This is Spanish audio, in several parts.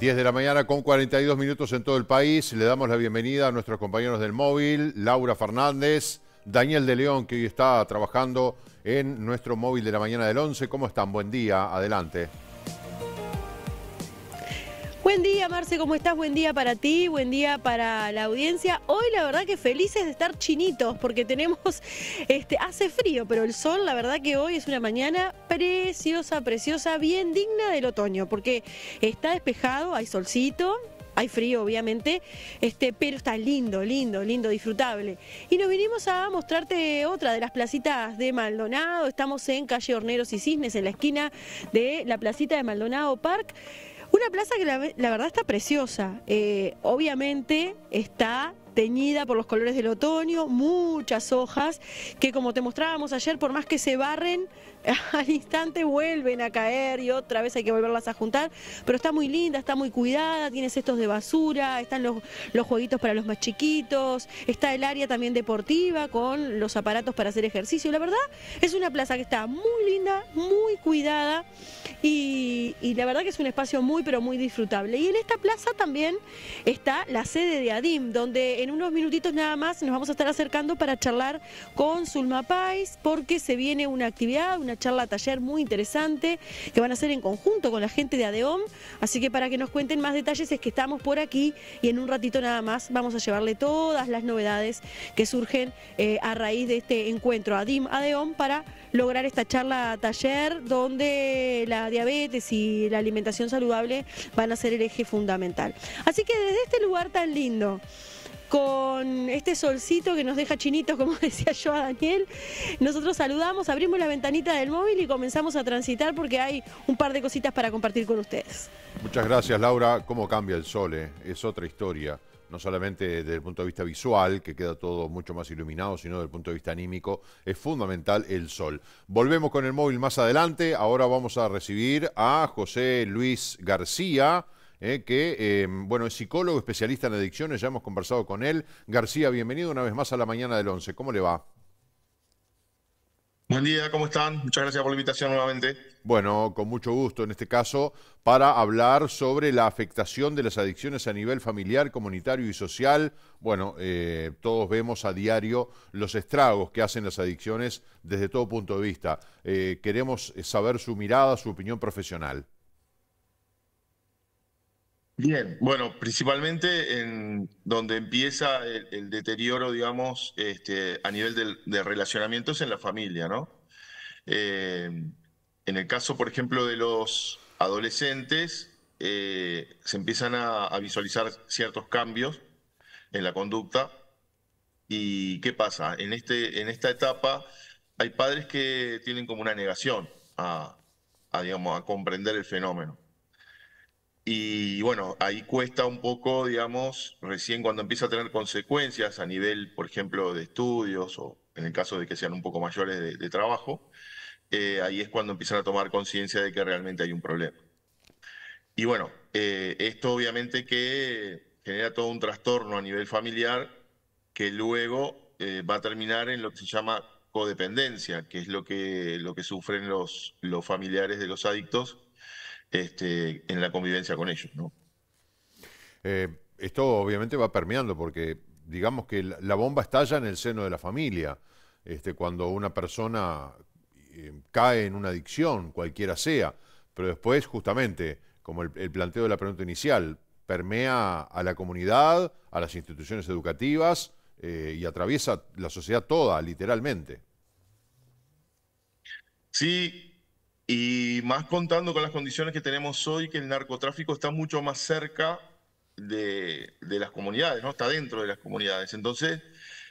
10 de la mañana con 42 minutos en todo el país. Le damos la bienvenida a nuestros compañeros del móvil, Laura Fernández, Daniel de León, que hoy está trabajando en nuestro móvil de la mañana del 11. ¿Cómo están? Buen día, adelante. Buen día, Marce, ¿cómo estás? Buen día para ti, buen día para la audiencia. Hoy la verdad que felices de estar chinitos porque tenemos, este, hace frío, pero el sol, la verdad que hoy es una mañana preciosa, preciosa, bien digna del otoño, porque está despejado, hay solcito, hay frío obviamente, este, pero está lindo, lindo, lindo, disfrutable. Y nos vinimos a mostrarte otra de las placitas de Maldonado, estamos en calle Horneros y Cisnes, en la esquina de la placita de Maldonado Park. Una plaza que la, verdad está preciosa. Eh, obviamente está teñida por los colores del otoño, muchas hojas que como te mostrábamos ayer, por más que se barren, al instante vuelven a caer y otra vez hay que volverlas a juntar, pero está muy linda, está muy cuidada, Tienes estos de basura, están los, los jueguitos para los más chiquitos, está el área también deportiva con los aparatos para hacer ejercicio, la verdad es una plaza que está muy linda, muy cuidada y la verdad que es un espacio muy pero muy disfrutable. Y en esta plaza también está la sede de ADIM, donde en unos minutitos nada más nos vamos a estar acercando para charlar con Zulma Pais porque se viene una actividad, una charla taller muy interesante que van a hacer en conjunto con la gente de ADEOM. Así que para que nos cuenten más detalles es que estamos por aquí y en un ratito nada más vamos a llevarle todas las novedades que surgen eh, a raíz de este encuentro ADIM ADEOM para lograr esta charla taller donde la diabetes y la alimentación saludable van a ser el eje fundamental. Así que desde este lugar tan lindo, con este solcito que nos deja chinitos, como decía yo a Daniel. Nosotros saludamos, abrimos la ventanita del móvil y comenzamos a transitar porque hay un par de cositas para compartir con ustedes. Muchas gracias, Laura. ¿Cómo cambia el sol? Eh? Es otra historia. No solamente desde el punto de vista visual, que queda todo mucho más iluminado, sino desde el punto de vista anímico. Es fundamental el sol. Volvemos con el móvil más adelante. Ahora vamos a recibir a José Luis García. Eh, que em, bueno, es psicólogo, especialista en adicciones, ya hemos conversado con él. García, bienvenido una vez más a la mañana del 11. ¿Cómo le va? Buen día, ¿cómo están? Muchas gracias por la invitación nuevamente. Bueno, con mucho gusto en este caso para hablar sobre la afectación de las adicciones a nivel familiar, comunitario y social. Bueno, eh, todos vemos a diario los estragos que hacen las adicciones desde todo punto de vista. Eh, queremos saber su mirada, su opinión profesional. Bien, bueno, principalmente en donde empieza el, deterioro, digamos, este, a nivel de, relacionamientos en la familia, ¿no? Eh, en el caso, por ejemplo, de los adolescentes, eh, se empiezan a, visualizar ciertos cambios en la conducta. ¿Y qué pasa? En, este, en esta etapa hay padres que tienen como una negación a digamos, a comprender el fenómeno. Y bueno, ahí cuesta un poco, digamos, recién cuando empieza a tener consecuencias a nivel, por ejemplo, de estudios o en el caso de que sean un poco mayores de, trabajo, eh, ahí es cuando empiezan a tomar conciencia de que realmente hay un problema. Y bueno, eh, esto obviamente que genera todo un trastorno a nivel familiar que luego eh, va a terminar en lo que se llama codependencia, que es lo que, lo que sufren los, los familiares de los adictos este, en la convivencia con ellos. Eh, esto obviamente va permeando porque digamos que la bomba estalla en el seno de la familia, este, cuando una persona eh, cae en una adicción, cualquiera sea, pero después justamente, como el, planteo de la pregunta inicial, permea a la comunidad, a las instituciones educativas, eh, y atraviesa la sociedad toda, literalmente. Sí, y más contando con las condiciones que tenemos hoy, que el narcotráfico está mucho más cerca de, las comunidades, ¿no? Está dentro de las comunidades. Entonces,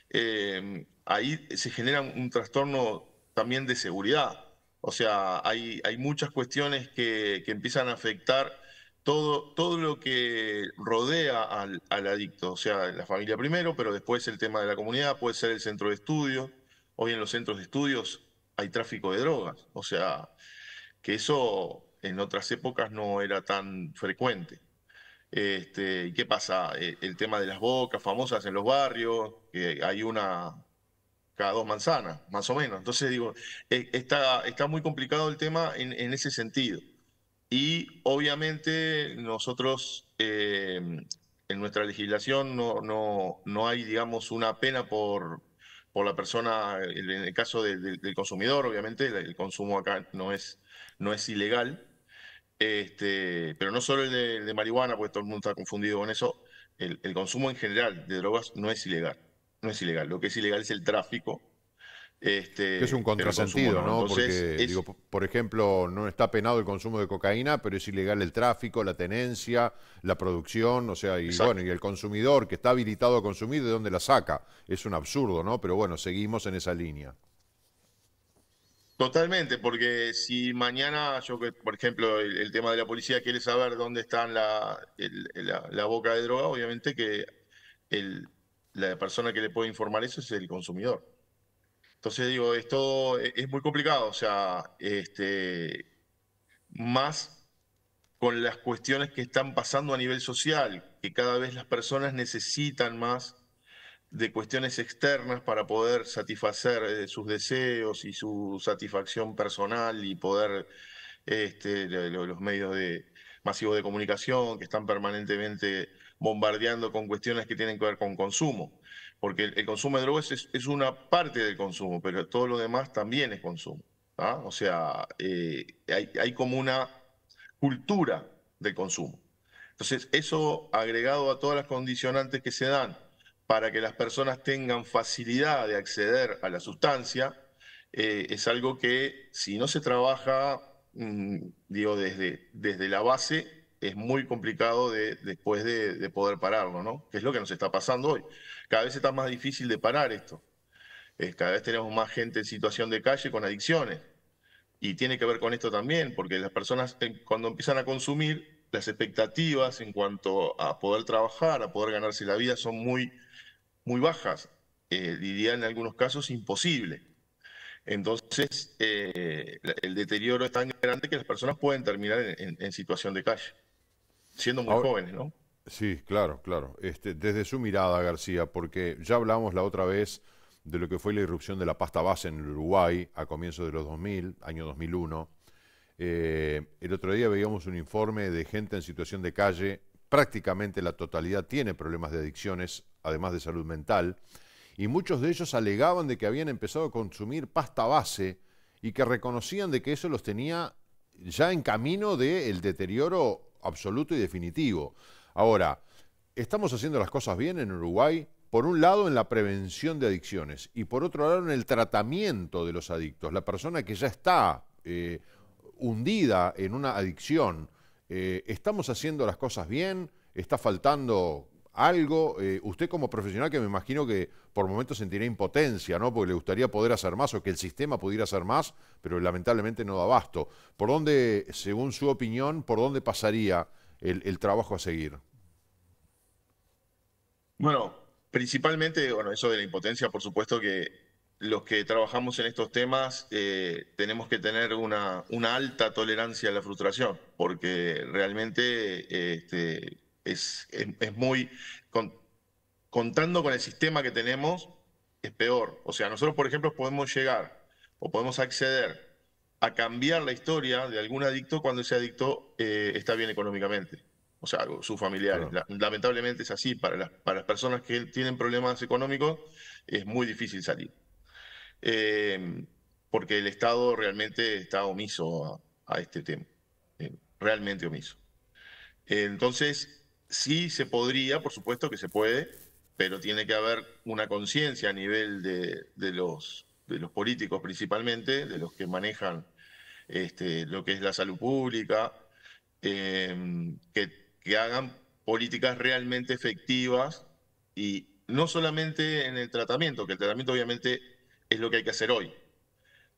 eh, ahí se genera un trastorno también de seguridad. O sea, hay, hay muchas cuestiones que, empiezan a afectar todo, todo lo que rodea al, adicto. O sea, la familia primero, pero después el tema de la comunidad, puede ser el centro de estudios. Hoy en los centros de estudios hay tráfico de drogas. O sea, que eso en otras épocas no era tan frecuente. Este, ¿Qué pasa? Eh, el tema de las bocas famosas en los barrios, que hay una cada dos manzanas, más o menos. Entonces digo, eh, está, está muy complicado el tema en, ese sentido. Y obviamente nosotros eh, en nuestra legislación no, no, hay, digamos, una pena por, por la persona, en el caso del consumidor, obviamente el consumo acá no es no es ilegal. Este, pero no solo el de, marihuana, porque todo el mundo está confundido con eso, el, consumo en general de drogas no es ilegal. No es ilegal. Lo que es ilegal es el tráfico. Este, es un contrasentido, ¿no? porque, por ejemplo, no está penado el consumo de cocaína, pero es ilegal el tráfico, la tenencia, la producción, o sea, y bueno, y el consumidor que está habilitado a consumir, ¿de dónde la saca? Es un absurdo, ¿no? Pero bueno, seguimos en esa línea. Totalmente, porque si mañana, yo que, por ejemplo, el, tema de la policía quiere saber dónde está la, la, boca de droga, obviamente que la persona que le puede informar eso es el consumidor. Entonces digo, esto e, es muy complicado, o sea, este, más con las cuestiones que están pasando a nivel social, que cada vez las personas necesitan más de cuestiones externas para poder satisfacer eh, sus deseos y su satisfacción personal y poder este, los medios de, masivos de comunicación que están permanentemente bombardeando con cuestiones que tienen que ver con consumo, porque el, consumo de drogas es, una parte del consumo, pero todo lo demás también es consumo. ¿ah? O sea, eh, hay, hay como una cultura del consumo. Entonces, eso agregado a todas las condicionantes que se dan para que las personas tengan facilidad de acceder a la sustancia, eh, es algo que si no se trabaja, mm, digo, desde, desde la base, es muy complicado después de, poder pararlo, ¿no? Que es lo que nos está pasando hoy. Cada vez está más difícil de parar esto. cada vez tenemos más gente en situación de calle con adicciones. Y tiene que ver con esto también, porque las personas eh, cuando empiezan a consumir las expectativas en cuanto a poder trabajar, a poder ganarse la vida, son muy, muy bajas, eh, diría en algunos casos imposible. Entonces, eh, el deterioro es tan grande que las personas pueden terminar en, situación de calle, siendo muy jóvenes, ¿no? Sí, claro, claro. Este, desde su mirada, García, porque ya hablamos la otra vez de lo que fue la irrupción de la pasta base en Uruguay a comienzos de los 2000, año 2001 eh, el otro día veíamos un informe de gente en situación de calle, prácticamente la totalidad tiene problemas de adicciones, además de salud mental, y muchos de ellos alegaban de que habían empezado a consumir pasta base y que reconocían de que eso los tenía ya en camino del deterioro absoluto y definitivo. Ahora, estamos haciendo las cosas bien en Uruguay, por un lado en la prevención de adicciones y por otro lado en el tratamiento de los adictos. La persona que ya está eh, hundida en una adicción, eh, ¿estamos haciendo las cosas bien? ¿Está faltando algo? Eh, usted como profesional que me imagino que por momentos sentirá impotencia, ¿no? Porque le gustaría poder hacer más o que el sistema pudiera hacer más, pero lamentablemente no da abasto. ¿Por dónde, según su opinión, por dónde pasaría el, el trabajo a seguir? Bueno, principalmente, bueno, eso de la impotencia, por supuesto que los que trabajamos en estos temas eh, tenemos que tener una, una, alta tolerancia a la frustración, porque realmente eh, este, es, es, muy... contando con el sistema que tenemos, es peor. O sea, nosotros, por ejemplo, podemos llegar o podemos acceder a cambiar la historia de algún adicto cuando ese adicto eh, está bien económicamente. O sea, sus familiares. Lamentablemente es así. Para las, para las personas que tienen problemas económicos es muy difícil salir. Em, porque el Estado realmente está omiso a, este tema, em, realmente omiso. Entonces, sí se podría, por supuesto que se puede, pero tiene que haber una conciencia a nivel de, los, políticos principalmente, de los que manejan este, lo que es la salud pública, em, que, que hagan políticas realmente efectivas y no solamente en el tratamiento, que el tratamiento obviamente es lo que hay que hacer hoy.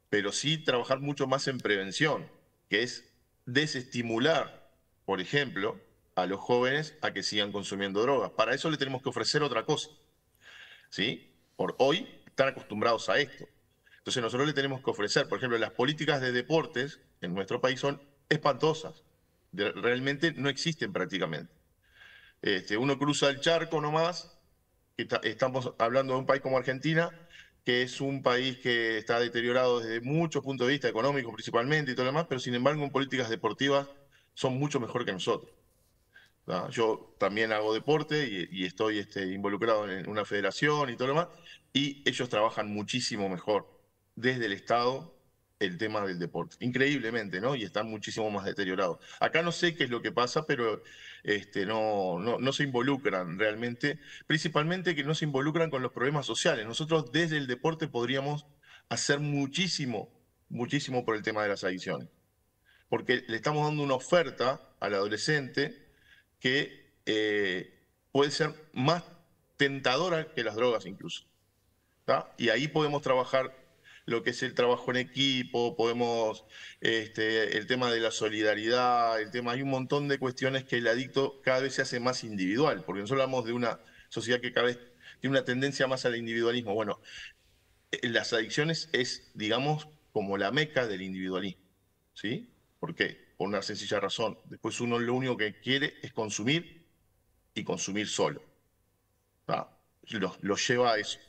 Pero sí trabajar mucho más en prevención, que es desestimular, por ejemplo, a los jóvenes a que sigan consumiendo drogas. Para eso le tenemos que ofrecer otra cosa. ¿Sí? Por hoy están acostumbrados a esto. Entonces nosotros le tenemos que ofrecer, por ejemplo, las políticas de deportes en nuestro país son espantosas. realmente no existen prácticamente. Este, uno cruza el charco nomás, estamos hablando de un país como Argentina, que es un país que está deteriorado desde muchos puntos de vista, económicos principalmente y todo lo demás, pero sin embargo en políticas deportivas son mucho mejor que nosotros. Ah, yo también hago deporte y, estoy este, involucrado en una federación y todo lo demás, y ellos trabajan muchísimo mejor desde el Estado el tema del deporte, increíblemente, ¿no? Y están muchísimo más deteriorados. Acá no sé qué es lo que pasa, pero este, no, no, no, se involucran realmente, principalmente que no se involucran con los problemas sociales. Nosotros desde el deporte podríamos hacer muchísimo, muchísimo por el tema de las adicciones, porque le estamos dando una oferta al adolescente que eh, puede ser más tentadora que las drogas incluso. Y ahí podemos trabajar lo que es el trabajo en equipo, podemos este, el tema de la solidaridad, el tema, hay un montón de cuestiones que el adicto cada vez se hace más individual, porque nosotros hablamos de una sociedad que cada vez tiene una tendencia más al individualismo. Bueno, las adicciones es, digamos, como la meca del individualismo, ¿sí? ¿Por qué? Por una sencilla razón. Después uno lo único que quiere es consumir y consumir solo. lo, lo lleva a eso.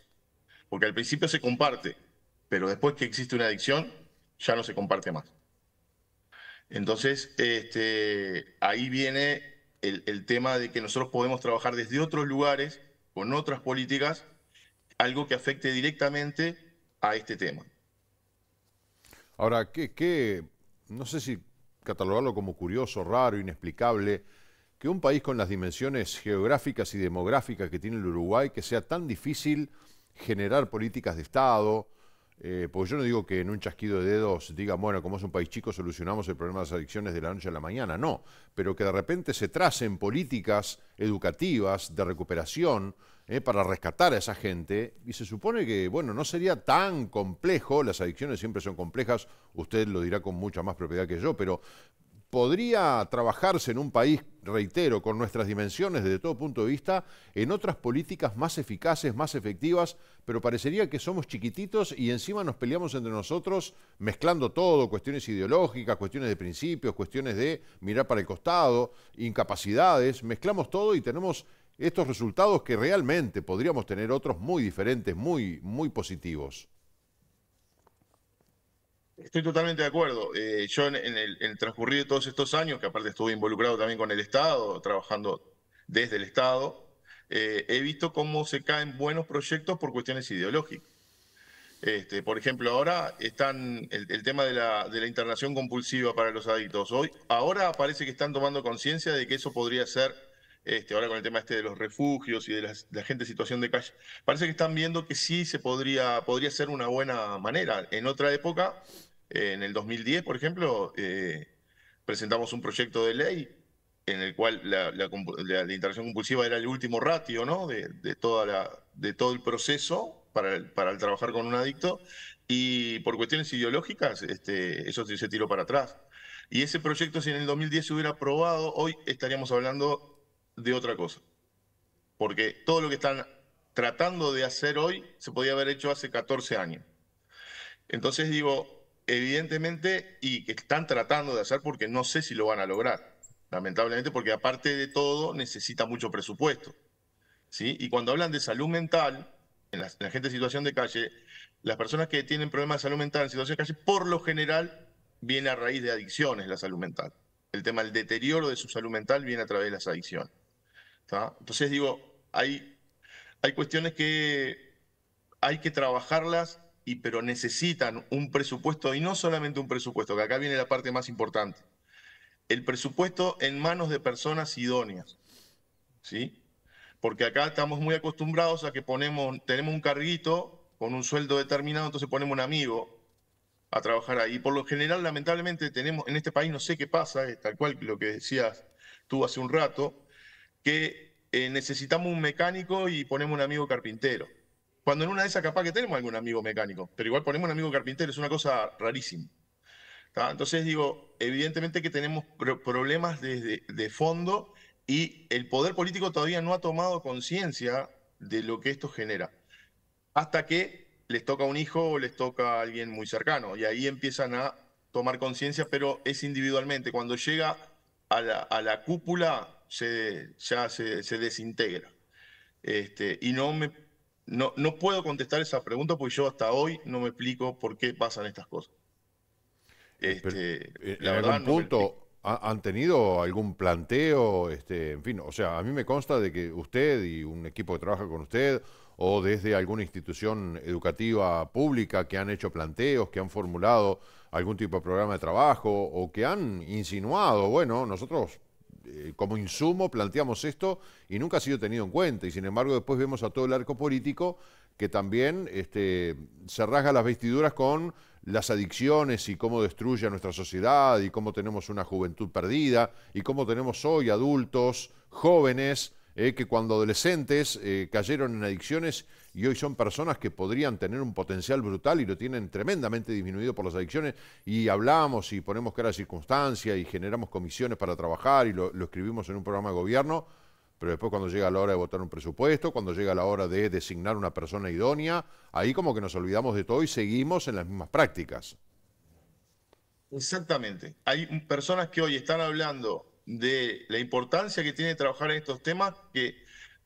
Porque al principio se comparte, pero después que existe una adicción, ya no se comparte más. Entonces, este, ahí viene el, tema de que nosotros podemos trabajar desde otros lugares, con otras políticas, algo que afecte directamente a este tema. Ahora, qué no sé si catalogarlo como curioso, raro, inexplicable, que un país con las dimensiones geográficas y demográficas que tiene el Uruguay, que sea tan difícil generar políticas de Estado, eh, porque yo no digo que en un chasquido de dedos diga, bueno, como es un país chico, solucionamos el problema de las adicciones de la noche a la mañana. No, pero que de repente se tracen políticas educativas de recuperación eh, para rescatar a esa gente. Y se supone que, bueno, no sería tan complejo, las adicciones siempre son complejas, usted lo dirá con mucha más propiedad que yo, pero podría trabajarse en un país, reitero, con nuestras dimensiones desde todo punto de vista, en otras políticas más eficaces, más efectivas, pero parecería que somos chiquititos y encima nos peleamos entre nosotros mezclando todo, cuestiones ideológicas, cuestiones de principios, cuestiones de mirar para el costado, incapacidades, mezclamos todo y tenemos estos resultados que realmente podríamos tener otros muy diferentes, muy, muy positivos. Estoy totalmente de acuerdo. Eh, yo en, el, en, transcurrir de todos estos años, que aparte estuve involucrado también con el Estado, trabajando desde el Estado, eh, he visto cómo se caen buenos proyectos por cuestiones ideológicas. Este, por ejemplo, ahora están el, tema de la, internación compulsiva para los adictos. Hoy, ahora parece que están tomando conciencia de que eso podría ser este, ahora con el tema este de los refugios y de, la, gente en situación de calle, parece que están viendo que sí se podría, podría ser una buena manera. En otra época, eh, en el 2010, por ejemplo, eh, presentamos un proyecto de ley en el cual la, interacción compulsiva era el último ratio ¿no? de, toda de todo el proceso para para trabajar con un adicto y por cuestiones ideológicas este, eso se tiró para atrás. Y ese proyecto, si en el 2010 se hubiera aprobado, hoy estaríamos hablando de otra cosa. Porque todo lo que están tratando de hacer hoy se podía haber hecho hace 14 años. Entonces digo, evidentemente, y que están tratando de hacer porque no sé si lo van a lograr, lamentablemente, porque aparte de todo necesita mucho presupuesto. ¿sí? Y cuando hablan de salud mental, en la, en la gente en situación de calle, las personas que tienen problemas de salud mental en situación de calle, por lo general, viene a raíz de adicciones la salud mental. El tema del deterioro de su salud mental viene a través de las adicciones. Entonces digo, hay, hay cuestiones que hay que trabajarlas, y, pero necesitan un presupuesto, y no solamente un presupuesto, que acá viene la parte más importante. El presupuesto en manos de personas idóneas. ¿Sí? Porque acá estamos muy acostumbrados a que ponemos, tenemos un carguito con un sueldo determinado, entonces ponemos un amigo, a trabajar ahí. Por lo general, lamentablemente, tenemos en este país, no sé qué pasa, tal cual lo que decías tú hace un rato, que eh, necesitamos un mecánico y ponemos un amigo carpintero. Cuando en una de esas capaz que tenemos algún amigo mecánico, pero igual ponemos un amigo carpintero, es una cosa rarísima. Entonces digo, evidentemente que tenemos problemas desde de fondo y el poder político todavía no ha tomado conciencia de lo que esto genera. Hasta que les toca un hijo o les toca a alguien muy cercano y ahí empiezan a tomar conciencia, pero es individualmente. Cuando llega a la, a la cúpula se, ya se, desintegra. Este, y no, me, no, puedo contestar esa pregunta porque yo hasta hoy no me explico por qué pasan estas cosas. Este, eh, la verdad, algún punto, ¿Han tenido algún planteo? Este, en fin, o sea, a mí me consta de que usted y un equipo que trabaja con usted o desde alguna institución educativa pública que han hecho planteos, que han formulado algún tipo de programa de trabajo o que han insinuado, bueno, nosotros eh, como insumo planteamos esto y nunca ha sido tenido en cuenta. Y sin embargo después vemos a todo el arco político que también este, se rasga las vestiduras con las adicciones y cómo destruye a nuestra sociedad y cómo tenemos una juventud perdida y cómo tenemos hoy adultos, jóvenes, eh, que cuando adolescentes eh, cayeron en adicciones y hoy son personas que podrían tener un potencial brutal y lo tienen tremendamente disminuido por las adicciones y hablamos y ponemos cara a circunstancia y generamos comisiones para trabajar y lo, lo escribimos en un programa de gobierno, pero después cuando llega la hora de votar un presupuesto, cuando llega la hora de designar una persona idónea, ahí como que nos olvidamos de todo y seguimos en las mismas prácticas. Exactamente. Hay personas que hoy están hablando de la importancia que tiene trabajar en estos temas que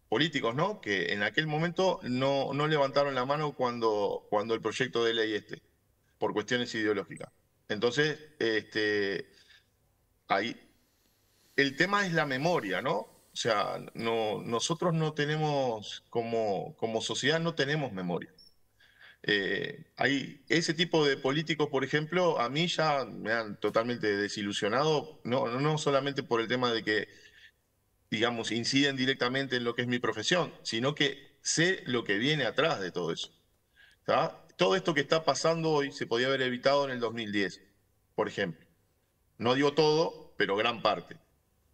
políticos, ¿no? Que en aquel momento no, levantaron la mano cuando, cuando el proyecto de ley esté por cuestiones ideológicas. Entonces, este, ahí. El tema es la memoria, ¿no? O sea, no, nosotros no tenemos, como, como sociedad, no tenemos memoria. hay eh, ese tipo de políticos, por ejemplo, a mí ya me han totalmente desilusionado, no, no solamente por el tema de que digamos, inciden directamente en lo que es mi profesión, sino que sé lo que viene atrás de todo eso. Todo esto que está pasando hoy se podía haber evitado en el 2010, por ejemplo. No digo todo, pero gran parte.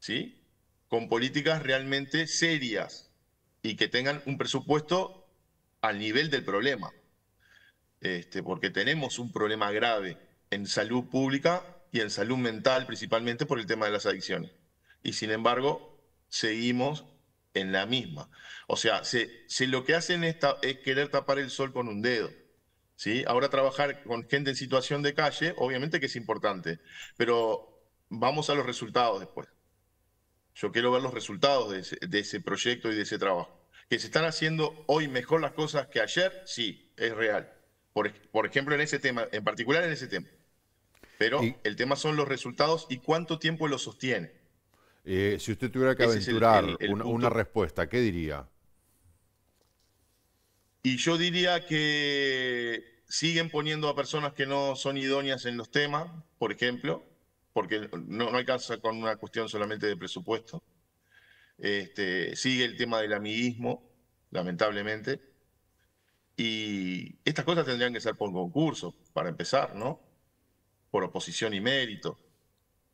¿Sí? Con políticas realmente serias y que tengan un presupuesto al nivel del problema. Este, porque tenemos un problema grave en salud pública y en salud mental, principalmente por el tema de las adicciones. Y sin embargo, seguimos en la misma. O sea, si lo que hacen es, querer tapar el sol con un dedo. ¿sí? Ahora trabajar con gente en situación de calle, obviamente que es importante, pero vamos a los resultados después. Yo quiero ver los resultados de ese, proyecto y de ese trabajo. Que se están haciendo hoy mejor las cosas que ayer, sí, es real. Por, ejemplo, en ese tema, en particular en ese tema. Pero el tema son los resultados y cuánto tiempo lo sostiene. Eh, si usted tuviera que aventurar una, respuesta, ¿qué diría? Y yo diría que siguen poniendo a personas que no son idóneas en los temas, por ejemplo, porque no, hay alcanza con una cuestión solamente de presupuesto. Este, sigue el tema del amiguismo, lamentablemente. Y estas cosas tendrían que ser por concurso, para empezar, ¿no? Por oposición y mérito,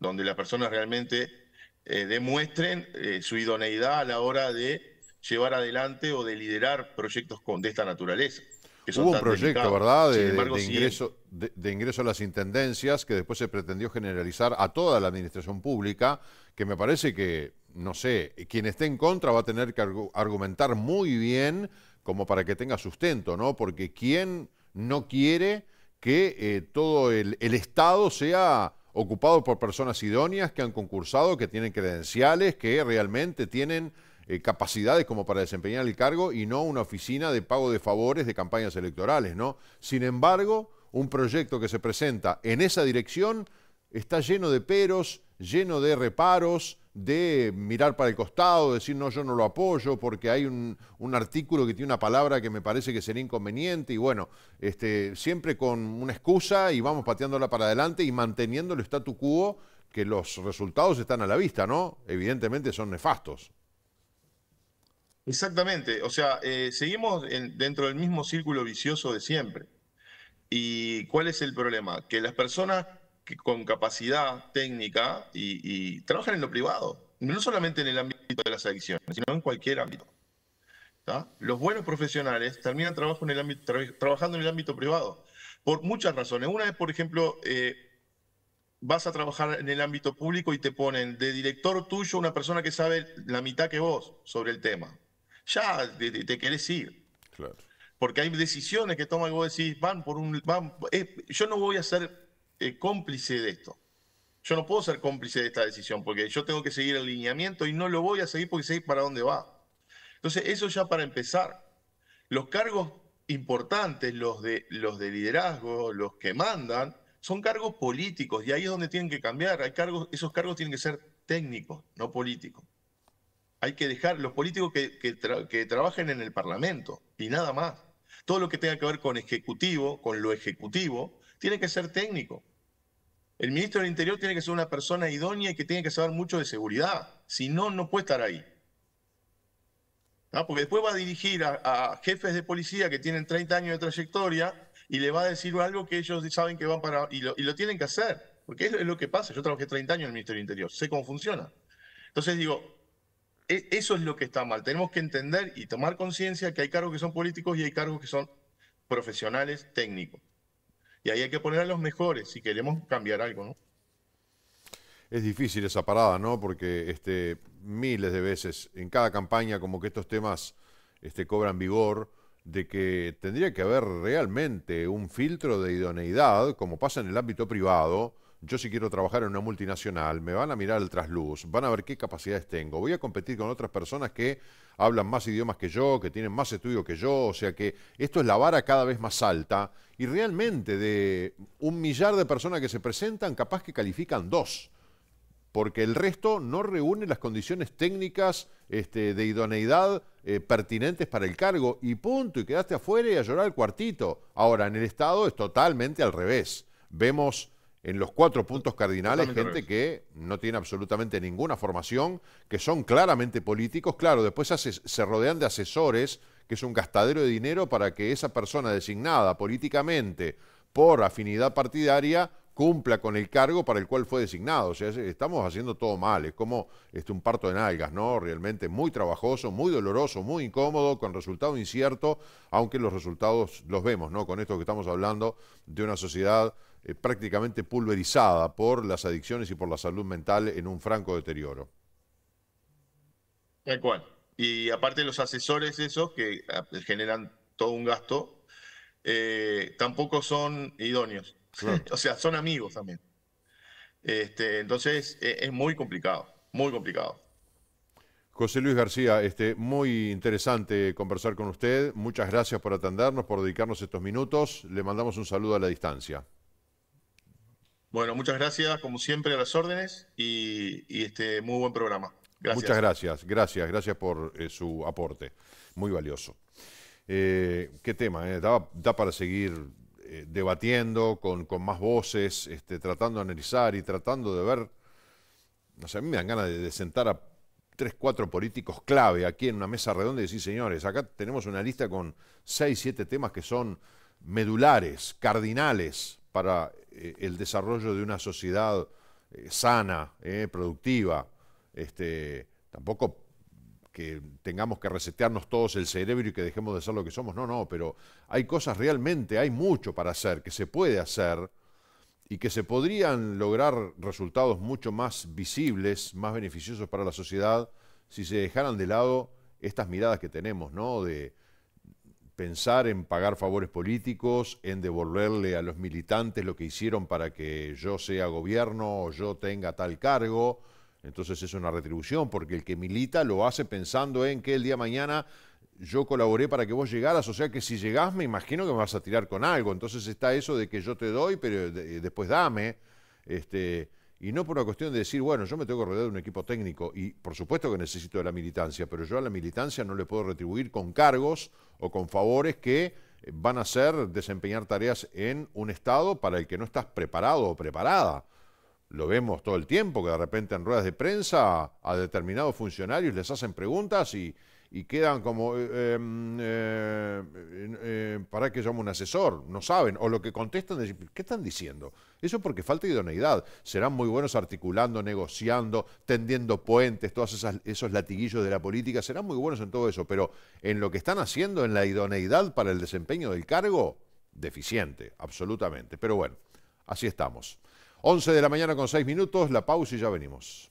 donde las personas realmente eh, demuestren eh, su idoneidad a la hora de llevar adelante o de liderar proyectos con, de esta naturaleza. Hubo un proyecto, ¿verdad? De, ingreso, de, ingreso, a las intendencias que después se pretendió generalizar a toda la administración pública, que me parece que, no sé, quien esté en contra va a tener que argumentar muy bien como para que tenga sustento, ¿no? Porque ¿quién no quiere que eh, todo el Estado sea ocupado por personas idóneas que han concursado, que tienen credenciales, que realmente tienen eh, capacidades como para desempeñar el cargo y no una oficina de pago de favores de campañas electorales, ¿no? Sin embargo, un proyecto que se presenta en esa dirección está lleno de peros, lleno de reparos, de mirar para el costado, decir no, yo no lo apoyo porque hay un, artículo que tiene una palabra que me parece que sería inconveniente y bueno, este, siempre con una excusa y vamos pateándola para adelante y manteniendo el statu quo que los resultados están a la vista, ¿no? Evidentemente son nefastos. Exactamente, o sea, eh, seguimos dentro del mismo círculo vicioso de siempre. ¿Y cuál es el problema? Que las personas con capacidad técnica y, trabajan en lo privado, no solamente en el ámbito de las adicciones, sino en cualquier ámbito. Los buenos profesionales terminan trabajando en el ámbito privado por muchas razones. Una es, por ejemplo, eh, vas a trabajar en el ámbito público y te ponen de director tuyo una persona que sabe la mitad que vos sobre el tema. Ya te, querés ir. Porque hay decisiones que toman y vos decís, van por un... Eh, yo no voy a ser eh, cómplice de esto. Yo no puedo ser cómplice de esta decisión porque yo tengo que seguir el lineamiento y no lo voy a seguir porque sé para dónde va. Entonces, eso ya para empezar. Los cargos importantes, los de, los de liderazgo, los que mandan, son cargos políticos y ahí es donde tienen que cambiar. Hay cargos, esos cargos tienen que ser técnicos, no políticos. Hay que dejar los políticos que, que trabajen en el Parlamento y nada más. Todo lo que tenga que ver con ejecutivo, con lo ejecutivo, tiene que ser técnico. El ministro del Interior tiene que ser una persona idónea y que tiene que saber mucho de seguridad. Si no, no puede estar ahí. Porque después va a dirigir a, jefes de policía que tienen 30 años de trayectoria y le va a decir algo que ellos saben que van para... Y lo, tienen que hacer, porque es, lo que pasa. Yo trabajé 30 años en el Ministerio del Interior, sé cómo funciona. Entonces digo, e, eso es lo que está mal. Tenemos que entender y tomar conciencia que hay cargos que son políticos y hay cargos que son profesionales técnicos. Y ahí hay que poner a los mejores si queremos cambiar algo, ¿no? Es difícil esa parada, ¿no? Porque este, miles de veces en cada campaña como que estos temas este, cobran vigor, de que tendría que haber realmente un filtro de idoneidad, como pasa en el ámbito privado, yo si quiero trabajar en una multinacional, me van a mirar el trasluz, van a ver qué capacidades tengo, voy a competir con otras personas que hablan más idiomas que yo, que tienen más estudio que yo, o sea que esto es la vara cada vez más alta y realmente de un millar de personas que se presentan, capaz que califican dos porque el resto no reúne las condiciones técnicas este, de idoneidad eh, pertinentes para el cargo y punto, y quedaste afuera y a llorar al cuartito. Ahora, en el Estado es totalmente al revés. Vemos en los cuatro puntos cardinales gente que no tiene absolutamente ninguna formación, que son claramente políticos, claro, después se rodean de asesores, que es un gastadero de dinero para que esa persona designada políticamente por afinidad partidaria cumpla con el cargo para el cual fue designado. O sea, estamos haciendo todo mal, es como este, un parto de nalgas, ¿no? Realmente muy trabajoso, muy doloroso, muy incómodo, con resultado incierto, aunque los resultados los vemos, ¿no? Con esto que estamos hablando de una sociedad eh, prácticamente pulverizada por las adicciones y por la salud mental en un franco deterioro. Tal cual. Y aparte los asesores esos que ah, pues, generan todo un gasto, eh, tampoco son idóneos. o sea, son amigos también. Este, entonces eh, es, muy complicado, muy complicado. José Luis García, este, muy interesante conversar con usted. Muchas gracias por atendernos, por dedicarnos estos minutos. Le mandamos un saludo a la distancia. Bueno, muchas gracias, como siempre, a las órdenes y, este muy buen programa. Gracias. Muchas gracias, gracias, gracias por eh, su aporte, muy valioso. Eh, qué tema, eh, da, para seguir debatiendo con, más voces, este, tratando de analizar y tratando de ver, no sé, a mí me dan ganas de sentar a tres, cuatro políticos clave aquí en una mesa redonda y decir, señores, acá tenemos una lista con seis, siete temas que son medulares, cardinales para eh, el desarrollo de una sociedad eh, sana, eh, productiva. Este, tampoco que tengamos que resetearnos todos el cerebro y que dejemos de ser lo que somos. No, no, pero hay cosas realmente, hay mucho para hacer, que se puede hacer y que se podrían lograr resultados mucho más visibles, más beneficiosos para la sociedad, si se dejaran de lado estas miradas que tenemos, ¿no? De, pensar en pagar favores políticos, en devolverle a los militantes lo que hicieron para que yo sea gobierno o yo tenga tal cargo. Entonces es una retribución, porque el que milita lo hace pensando en que el día mañana yo colaboré para que vos llegaras, o sea que si llegás me imagino que me vas a tirar con algo. Entonces está eso de que yo te doy, pero después dame. Este, y no por una cuestión de decir, bueno, yo me tengo que rodear de un equipo técnico y por supuesto que necesito de la militancia, pero yo a la militancia no le puedo retribuir con cargos o con favores que eh, van a ser desempeñar tareas en un estado para el que no estás preparado o preparada. Lo vemos todo el tiempo, que de repente en ruedas de prensa a determinados funcionarios les hacen preguntas y, y quedan como, eh, em, eh, eh, ¿para que llamo un asesor? No saben. O lo que contestan, ¿qué están diciendo? Eso porque falta idoneidad. Serán muy buenos articulando, negociando, tendiendo puentes, todos esos latiguillos de la política. Serán muy buenos en todo eso, pero en lo que están haciendo, en la idoneidad para el desempeño del cargo, deficiente, absolutamente. Pero bueno, así estamos. 11 de la mañana con 6 minutos, la pausa y ya venimos.